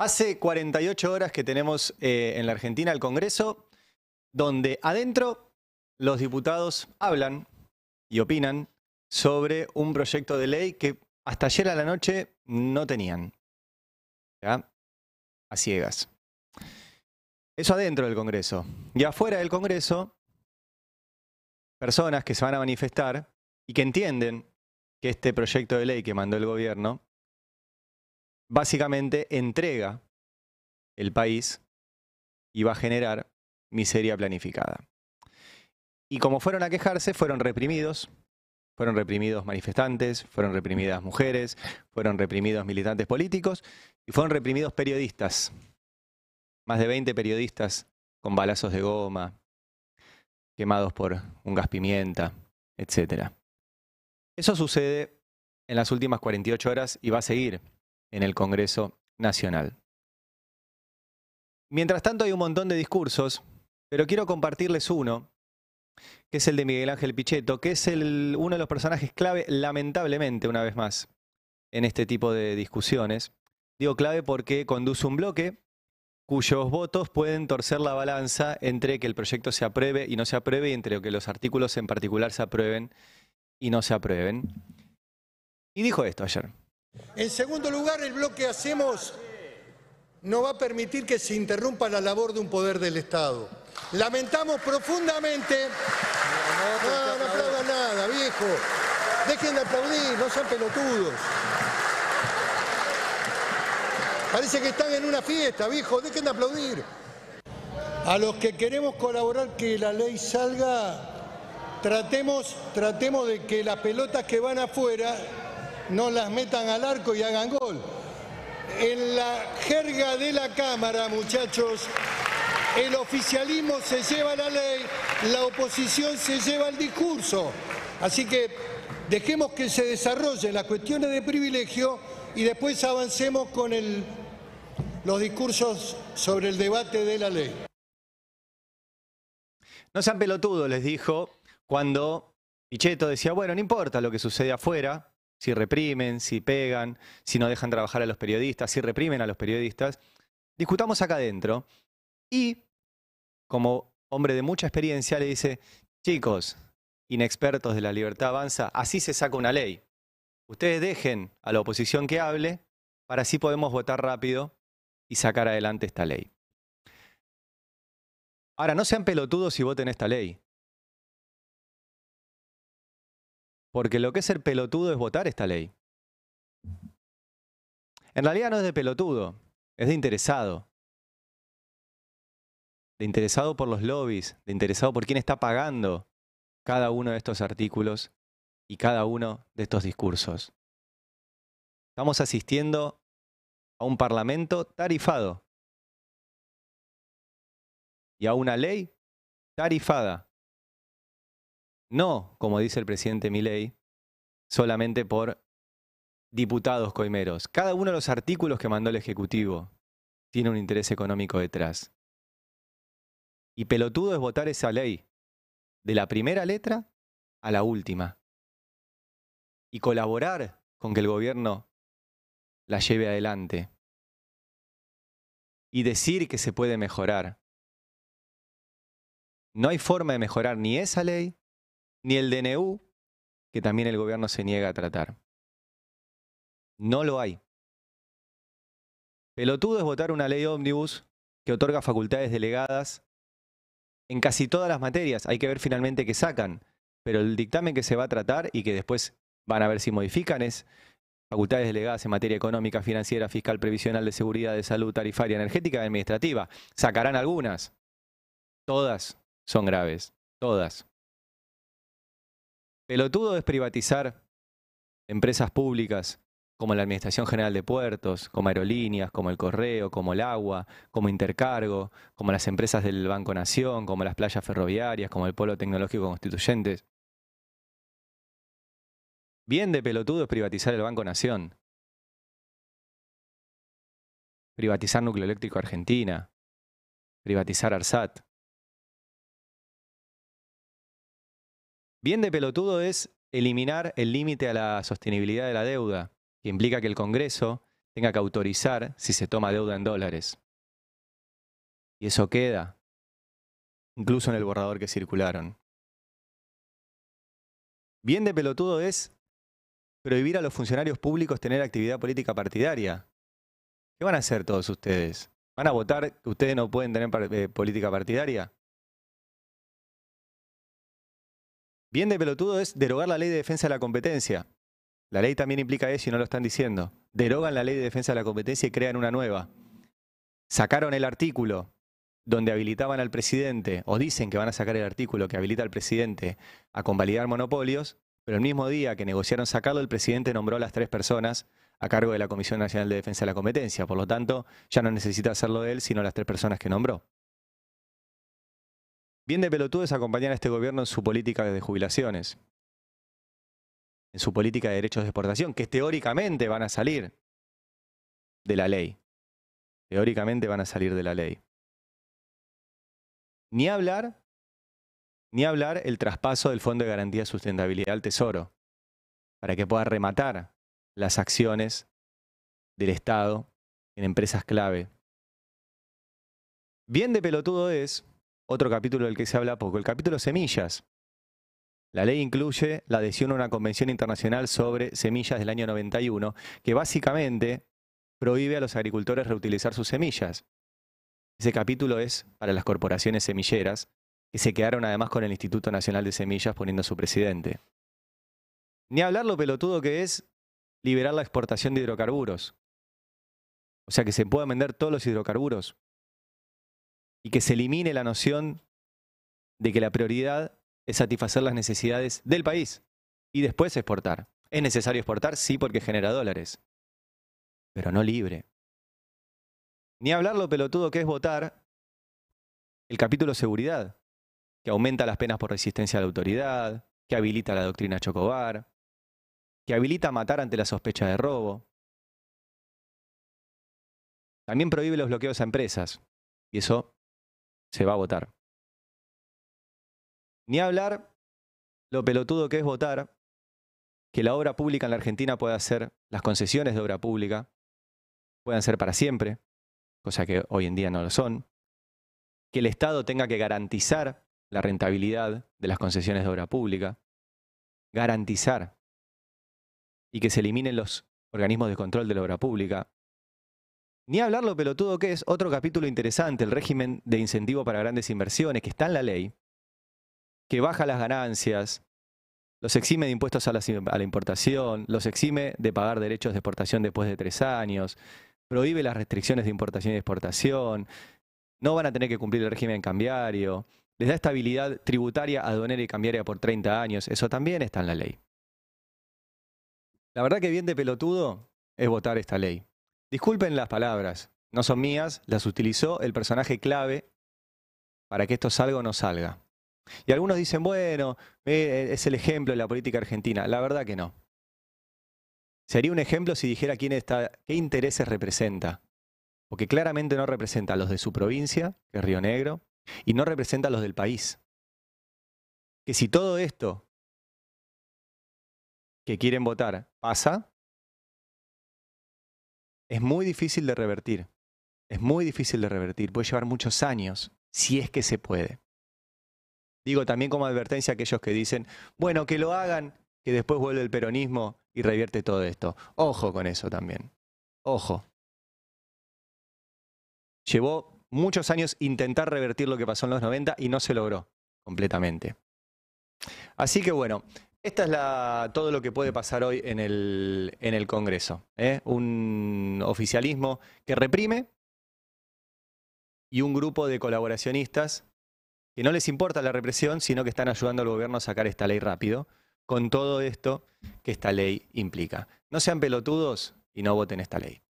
Hace 48 horas que tenemos eh, en la Argentina el Congreso, donde adentro los diputados hablan y opinan sobre un proyecto de ley que hasta ayer a la noche no tenían. A ciegas. Eso adentro del Congreso. Y afuera del Congreso, personas que se van a manifestar y que entienden que este proyecto de ley que mandó el gobierno básicamente entrega el país y va a generar miseria planificada. Y como fueron a quejarse, fueron reprimidos, fueron reprimidos manifestantes, fueron reprimidas mujeres, fueron reprimidos militantes políticos y fueron reprimidos periodistas. Más de 20 periodistas con balazos de goma, quemados por un gas pimienta, etc. Eso sucede en las últimas 48 horas y va a seguir en el Congreso Nacional. Mientras tanto hay un montón de discursos, pero quiero compartirles uno, que es el de Miguel Ángel Pichetto, que es el, uno de los personajes clave, lamentablemente, una vez más, en este tipo de discusiones. Digo clave porque conduce un bloque cuyos votos pueden torcer la balanza entre que el proyecto se apruebe y no se apruebe, y entre que los artículos en particular se aprueben y no se aprueben. Y dijo esto ayer. En segundo lugar, el bloque Hacemos no va a permitir que se interrumpa la labor de un poder del Estado. Lamentamos profundamente... No, aplaudan nada, viejo. Dejen de aplaudir, no sean pelotudos. Parece que están en una fiesta, viejo, dejen de aplaudir. A los que queremos colaborar que la ley salga, tratemos, tratemos de que las pelotas que van afuera no las metan al arco y hagan gol. En la jerga de la Cámara, muchachos, el oficialismo se lleva la ley, la oposición se lleva el discurso. Así que dejemos que se desarrollen las cuestiones de privilegio y después avancemos con los discursos sobre el debate de la ley. No sean pelotudos, les dijo, cuando Picheto decía, bueno, no importa lo que sucede afuera, si reprimen, si pegan, si no dejan trabajar a los periodistas, si reprimen a los periodistas. Discutamos acá adentro. Y, como hombre de mucha experiencia, le dice, chicos, inexpertos de la libertad avanza, así se saca una ley. Ustedes dejen a la oposición que hable, para así podemos votar rápido y sacar adelante esta ley. Ahora, no sean pelotudos y voten esta ley. Porque lo que es ser pelotudo es votar esta ley. En realidad no es de pelotudo, es de interesado. De interesado por los lobbies, de interesado por quién está pagando cada uno de estos artículos y cada uno de estos discursos. Estamos asistiendo a un parlamento tarifado y a una ley tarifada no, como dice el presidente Milei, solamente por diputados coimeros. Cada uno de los artículos que mandó el Ejecutivo tiene un interés económico detrás. Y pelotudo es votar esa ley de la primera letra a la última. Y colaborar con que el gobierno la lleve adelante. Y decir que se puede mejorar. No hay forma de mejorar ni esa ley ni el DNU, que también el gobierno se niega a tratar. No lo hay. Pelotudo es votar una ley ómnibus que otorga facultades delegadas en casi todas las materias. Hay que ver finalmente qué sacan. Pero el dictamen que se va a tratar y que después van a ver si modifican es facultades delegadas en materia económica, financiera, fiscal, previsional, de seguridad, de salud, tarifaria, energética administrativa. Sacarán algunas. Todas son graves. Todas. Pelotudo es privatizar empresas públicas como la Administración General de Puertos, como aerolíneas, como el correo, como el agua, como intercargo, como las empresas del Banco Nación, como las playas ferroviarias, como el Polo Tecnológico Constituyentes. Bien de pelotudo es privatizar el Banco Nación. Privatizar Núcleo Eléctrico Argentina. Privatizar ARSAT. Bien de pelotudo es eliminar el límite a la sostenibilidad de la deuda, que implica que el Congreso tenga que autorizar si se toma deuda en dólares. Y eso queda, incluso en el borrador que circularon. Bien de pelotudo es prohibir a los funcionarios públicos tener actividad política partidaria. ¿Qué van a hacer todos ustedes? ¿Van a votar que ustedes no pueden tener eh, política partidaria? Bien de pelotudo es derogar la ley de defensa de la competencia. La ley también implica eso y no lo están diciendo. Derogan la ley de defensa de la competencia y crean una nueva. Sacaron el artículo donde habilitaban al presidente, o dicen que van a sacar el artículo que habilita al presidente a convalidar monopolios, pero el mismo día que negociaron sacarlo, el presidente nombró a las tres personas a cargo de la Comisión Nacional de Defensa de la Competencia. Por lo tanto, ya no necesita hacerlo él, sino las tres personas que nombró. Bien de pelotudo es acompañar a este gobierno en su política de jubilaciones, en su política de derechos de exportación, que teóricamente van a salir de la ley. Teóricamente van a salir de la ley. Ni hablar, ni hablar el traspaso del Fondo de Garantía de Sustentabilidad al Tesoro, para que pueda rematar las acciones del Estado en empresas clave. Bien de pelotudo es otro capítulo del que se habla poco, el capítulo Semillas. La ley incluye la adhesión a una convención internacional sobre semillas del año 91, que básicamente prohíbe a los agricultores reutilizar sus semillas. Ese capítulo es para las corporaciones semilleras, que se quedaron además con el Instituto Nacional de Semillas poniendo su presidente. Ni hablar lo pelotudo que es liberar la exportación de hidrocarburos. O sea que se puedan vender todos los hidrocarburos, y que se elimine la noción de que la prioridad es satisfacer las necesidades del país y después exportar. Es necesario exportar, sí, porque genera dólares, pero no libre. Ni hablar lo pelotudo que es votar el capítulo seguridad, que aumenta las penas por resistencia a la autoridad, que habilita la doctrina Chocobar, que habilita matar ante la sospecha de robo. También prohíbe los bloqueos a empresas, y eso se va a votar. Ni hablar lo pelotudo que es votar que la obra pública en la Argentina pueda ser, las concesiones de obra pública puedan ser para siempre, cosa que hoy en día no lo son, que el Estado tenga que garantizar la rentabilidad de las concesiones de obra pública, garantizar y que se eliminen los organismos de control de la obra pública, ni hablar lo pelotudo que es otro capítulo interesante, el régimen de incentivo para grandes inversiones, que está en la ley, que baja las ganancias, los exime de impuestos a la, importación, los exime de pagar derechos de exportación después de tres años, prohíbe las restricciones de importación y exportación, no van a tener que cumplir el régimen cambiario, les da estabilidad tributaria, aduanera y cambiaria por 30 años, eso también está en la ley. La verdad que bien de pelotudo es votar esta ley. Disculpen las palabras, no son mías, las utilizó el personaje clave para que esto salga o no salga. Y algunos dicen, bueno, eh, eh, es el ejemplo de la política argentina. La verdad que no. Sería un ejemplo si dijera quién está, qué intereses representa. Porque claramente no representa a los de su provincia, que es Río Negro, y no representa a los del país. Que si todo esto que quieren votar pasa, es muy difícil de revertir. Es muy difícil de revertir. Puede llevar muchos años, si es que se puede. Digo también como advertencia a aquellos que dicen, bueno, que lo hagan, que después vuelve el peronismo y revierte todo esto. Ojo con eso también. Ojo. Llevó muchos años intentar revertir lo que pasó en los 90 y no se logró completamente. Así que bueno, esta es la, todo lo que puede pasar hoy en el, en el Congreso. ¿eh? Un oficialismo que reprime y un grupo de colaboracionistas que no les importa la represión, sino que están ayudando al gobierno a sacar esta ley rápido, con todo esto que esta ley implica. No sean pelotudos y no voten esta ley.